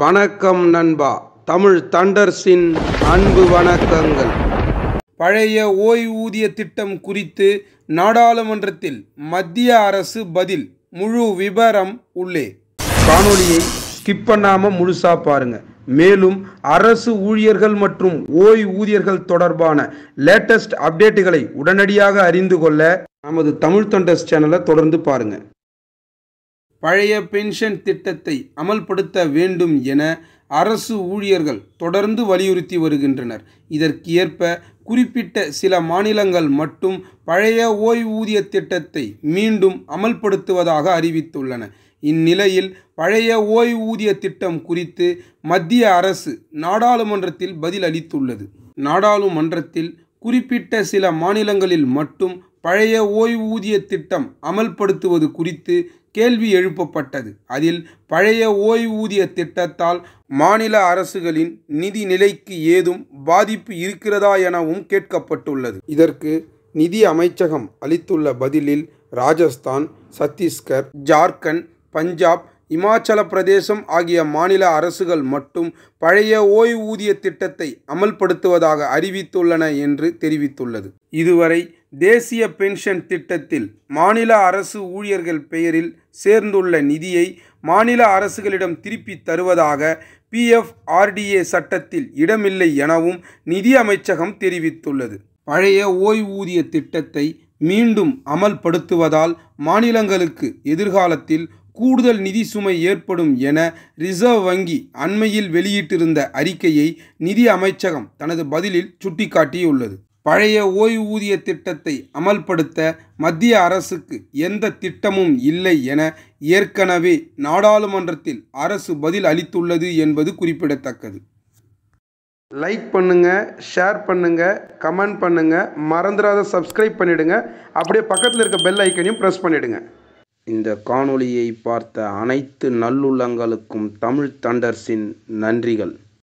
வணக்கம் நண்பா தமிழ் தண்டர்ஸின் அன்பு வணக்கங்கள் பழைய ஓய்வூதிய திட்டம் குறித்து நாடாளுமன்றத்தில் மத்திய அரசு பதில் முழு விபரம் உள்ளே காணொலியை ஸ்கிப் பண்ணாமல் முழுசாக பாருங்க மேலும் அரசு ஊழியர்கள் மற்றும் ஓய்வூதியர்கள் தொடர்பான லேட்டஸ்ட் அப்டேட்டுகளை உடனடியாக அறிந்து கொள்ள நமது தமிழ் தொண்டர்ஸ் சேனலை தொடர்ந்து பாருங்கள் பழைய பென்ஷன் திட்டத்தை அமல்படுத்த வேண்டும் என அரசு ஊழியர்கள் தொடர்ந்து வலியுறுத்தி வருகின்றனர் இதற்கு ஏற்ப குறிப்பிட்ட சில மாநிலங்கள் மட்டும் பழைய ஓய்வூதிய திட்டத்தை மீண்டும் அமல்படுத்துவதாக அறிவித்துள்ளன இந்நிலையில் பழைய ஓய்வூதிய திட்டம் குறித்து மத்திய அரசு நாடாளுமன்றத்தில் பதில் அளித்துள்ளது நாடாளுமன்றத்தில் குறிப்பிட்ட சில மாநிலங்களில் மட்டும் பழைய ஓய்வூதிய திட்டம் அமல்படுத்துவது குறித்து கேள்வி எழுப்பப்பட்டது அதில் பழைய ஓய்வூதிய திட்டத்தால் மாநில அரசுகளின் நிதி நிலைக்கு ஏதும் பாதிப்பு இருக்கிறதா எனவும் கேட்கப்பட்டுள்ளது இதற்கு நிதி அமைச்சகம் அளித்துள்ள பதிலில் ராஜஸ்தான் சத்தீஸ்கர் ஜார்க்கண்ட் பஞ்சாப் இமாச்சல பிரதேசம் ஆகிய மாநில அரசுகள் மட்டும் பழைய ஓய்வூதிய திட்டத்தை அமல்படுத்துவதாக அறிவித்துள்ளன என்று தெரிவித்துள்ளது இதுவரை தேசிய பென்ஷன் திட்டத்தில் மாநில அரசு ஊழியர்கள் பெயரில் சேர்ந்துள்ள நிதியை மாநில அரசுகளிடம் திருப்பி தருவதாக பிஎஃப் ஆர்டிஏ சட்டத்தில் இடமில்லை எனவும் நிதி அமைச்சகம் தெரிவித்துள்ளது பழைய ஓய்வூதிய திட்டத்தை மீண்டும் அமல்படுத்துவதால் மாநிலங்களுக்கு எதிர்காலத்தில் கூடுதல் நிதி சுமை ஏற்படும் என ரிசர்வ் வங்கி அண்மையில் வெளியிட்டிருந்த அறிக்கையை நிதி அமைச்சகம் தனது பதிலில் சுட்டிக்காட்டியுள்ளது பழைய ஓய்வூதிய திட்டத்தை அமல்படுத்த மத்திய அரசுக்கு எந்த திட்டமும் இல்லை என ஏற்கனவே நாடாளுமன்றத்தில் அரசு பதில் அளித்துள்ளது என்பது குறிப்பிடத்தக்கது லைக் பண்ணுங்கள் ஷேர் பண்ணுங்கள் கமெண்ட் பண்ணுங்கள் மறந்துடாத சப்ஸ்கிரைப் பண்ணிவிடுங்க அப்படியே பக்கத்தில் இருக்க பெல் ஐக்கனையும் ப்ரெஸ் பண்ணிவிடுங்க இந்த காணொளியை பார்த்த அனைத்து நல்லுள்ளங்களுக்கும் தமிழ் தண்டர்ஸின் நன்றிகள்